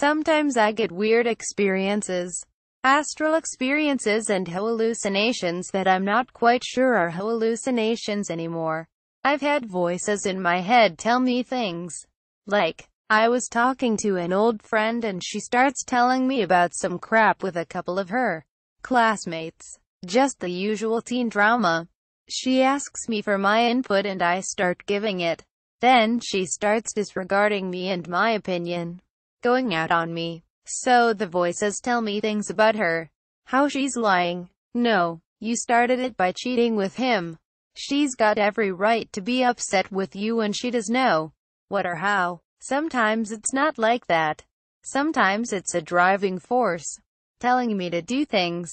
Sometimes I get weird experiences, astral experiences and hallucinations that I'm not quite sure are hallucinations anymore. I've had voices in my head tell me things. Like, I was talking to an old friend and she starts telling me about some crap with a couple of her classmates. Just the usual teen drama. She asks me for my input and I start giving it. Then she starts disregarding me and my opinion going out on me. So the voices tell me things about her. How she's lying. No, you started it by cheating with him. She's got every right to be upset with you and she does know what or how. Sometimes it's not like that. Sometimes it's a driving force, telling me to do things.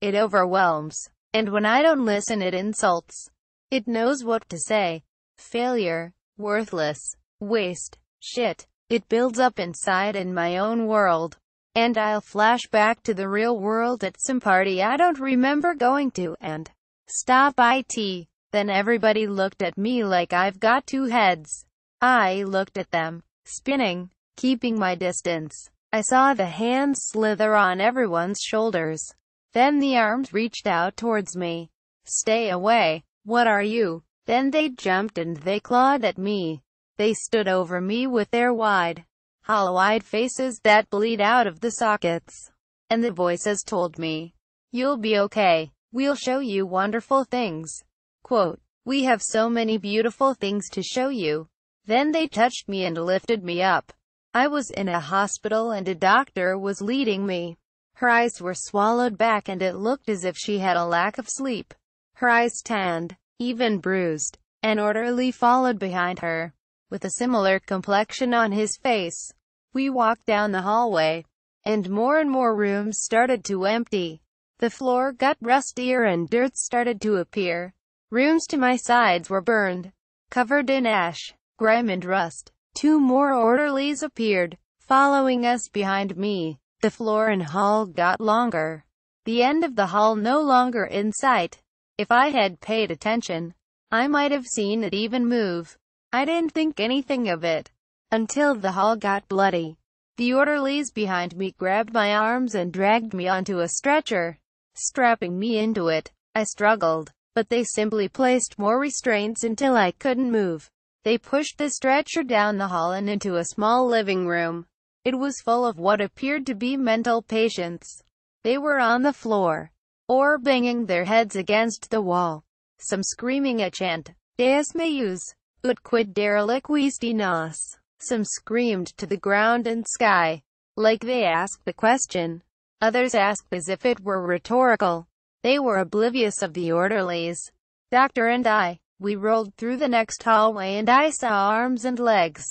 It overwhelms. And when I don't listen it insults. It knows what to say. Failure. Worthless. Waste. Shit. It builds up inside in my own world. And I'll flash back to the real world at some party I don't remember going to, and stop it. Then everybody looked at me like I've got two heads. I looked at them, spinning, keeping my distance. I saw the hands slither on everyone's shoulders. Then the arms reached out towards me. Stay away. What are you? Then they jumped and they clawed at me. They stood over me with their wide, hollow-eyed faces that bleed out of the sockets. And the voices told me, You'll be okay. We'll show you wonderful things. Quote, We have so many beautiful things to show you. Then they touched me and lifted me up. I was in a hospital and a doctor was leading me. Her eyes were swallowed back and it looked as if she had a lack of sleep. Her eyes tanned, even bruised. An orderly followed behind her with a similar complexion on his face. We walked down the hallway, and more and more rooms started to empty. The floor got rustier and dirt started to appear. Rooms to my sides were burned, covered in ash, grime and rust. Two more orderlies appeared, following us behind me. The floor and hall got longer. The end of the hall no longer in sight. If I had paid attention, I might have seen it even move. I didn't think anything of it until the hall got bloody. The orderlies behind me grabbed my arms and dragged me onto a stretcher, strapping me into it. I struggled, but they simply placed more restraints until I couldn't move. They pushed the stretcher down the hall and into a small living room. It was full of what appeared to be mental patients. They were on the floor, or banging their heads against the wall. Some screaming a chant, Deus meus, Ut quid derelict nos? Some screamed to the ground and sky, like they asked the question. Others asked as if it were rhetorical. They were oblivious of the orderlies. Doctor and I, we rolled through the next hallway and I saw arms and legs.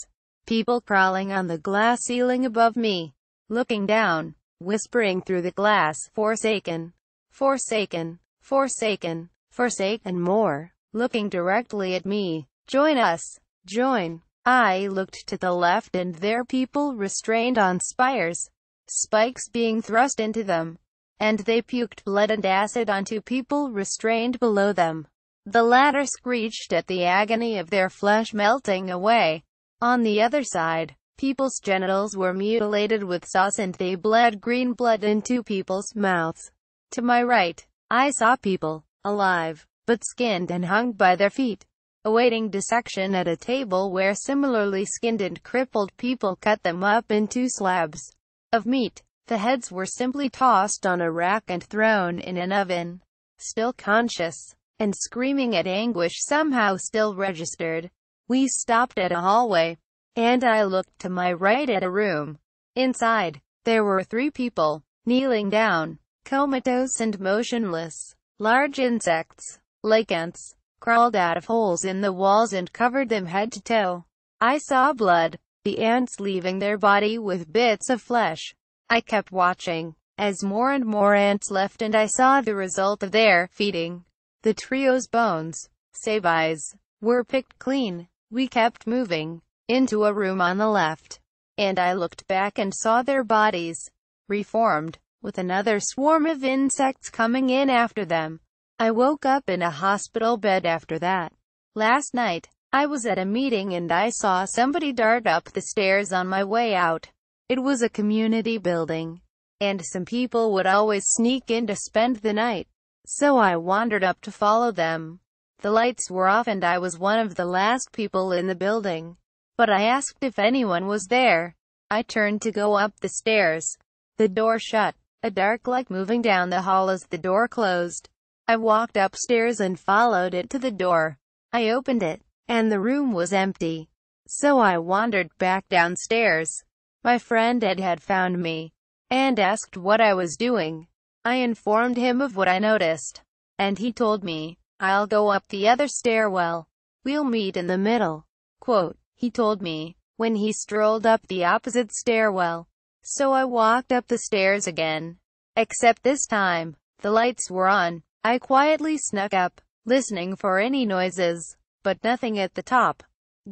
People crawling on the glass ceiling above me. Looking down, whispering through the glass, forsaken, forsaken, forsaken, forsaken, and more, looking directly at me. Join us. Join. I looked to the left and there people restrained on spires, spikes being thrust into them. And they puked blood and acid onto people restrained below them. The latter screeched at the agony of their flesh melting away. On the other side, people's genitals were mutilated with sauce and they bled green blood into people's mouths. To my right, I saw people, alive, but skinned and hung by their feet awaiting dissection at a table where similarly skinned and crippled people cut them up into slabs of meat. The heads were simply tossed on a rack and thrown in an oven. Still conscious and screaming at anguish somehow still registered. We stopped at a hallway, and I looked to my right at a room. Inside, there were three people, kneeling down, comatose and motionless, large insects, like ants, crawled out of holes in the walls and covered them head to toe. I saw blood, the ants leaving their body with bits of flesh. I kept watching, as more and more ants left and I saw the result of their feeding. The trio's bones, save eyes, were picked clean. We kept moving, into a room on the left, and I looked back and saw their bodies, reformed, with another swarm of insects coming in after them. I woke up in a hospital bed after that. Last night, I was at a meeting and I saw somebody dart up the stairs on my way out. It was a community building. And some people would always sneak in to spend the night. So I wandered up to follow them. The lights were off and I was one of the last people in the building. But I asked if anyone was there. I turned to go up the stairs. The door shut. A dark light moving down the hall as the door closed. I walked upstairs and followed it to the door. I opened it, and the room was empty. So I wandered back downstairs. My friend Ed had found me, and asked what I was doing. I informed him of what I noticed, and he told me, I'll go up the other stairwell. We'll meet in the middle. Quote, he told me, when he strolled up the opposite stairwell. So I walked up the stairs again. Except this time, the lights were on, I quietly snuck up, listening for any noises, but nothing at the top.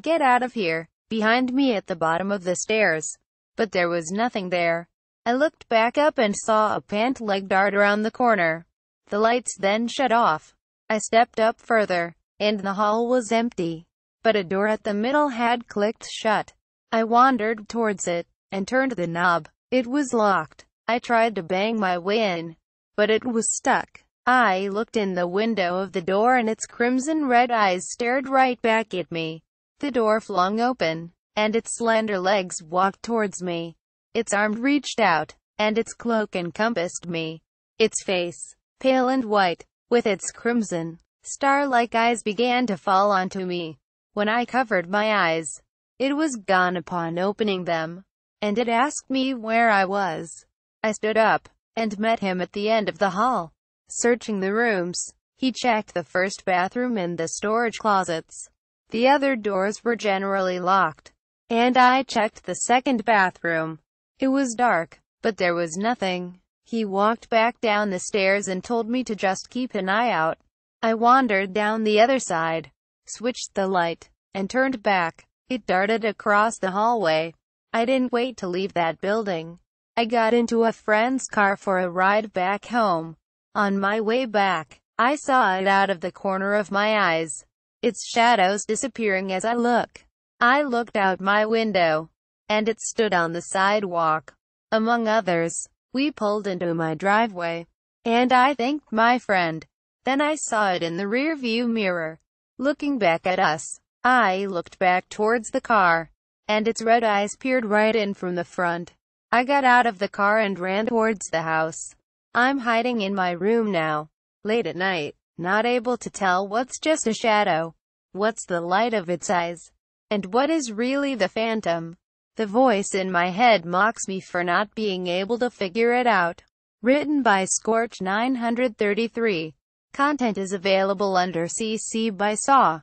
Get out of here, behind me at the bottom of the stairs. But there was nothing there. I looked back up and saw a pant-leg dart around the corner. The lights then shut off. I stepped up further, and the hall was empty. But a door at the middle had clicked shut. I wandered towards it, and turned the knob. It was locked. I tried to bang my way in, but it was stuck. I looked in the window of the door and its crimson red eyes stared right back at me. The door flung open, and its slender legs walked towards me. Its arm reached out, and its cloak encompassed me. Its face, pale and white, with its crimson, star-like eyes began to fall onto me. When I covered my eyes, it was gone upon opening them, and it asked me where I was. I stood up, and met him at the end of the hall. Searching the rooms, he checked the first bathroom and the storage closets. The other doors were generally locked. And I checked the second bathroom. It was dark, but there was nothing. He walked back down the stairs and told me to just keep an eye out. I wandered down the other side, switched the light, and turned back. It darted across the hallway. I didn't wait to leave that building. I got into a friend's car for a ride back home. On my way back, I saw it out of the corner of my eyes, its shadows disappearing as I look. I looked out my window, and it stood on the sidewalk. Among others, we pulled into my driveway, and I thanked my friend. Then I saw it in the rearview mirror, looking back at us. I looked back towards the car, and its red eyes peered right in from the front. I got out of the car and ran towards the house. I'm hiding in my room now. Late at night, not able to tell what's just a shadow, what's the light of its eyes, and what is really the phantom. The voice in my head mocks me for not being able to figure it out. Written by Scorch 933. Content is available under CC by SAW.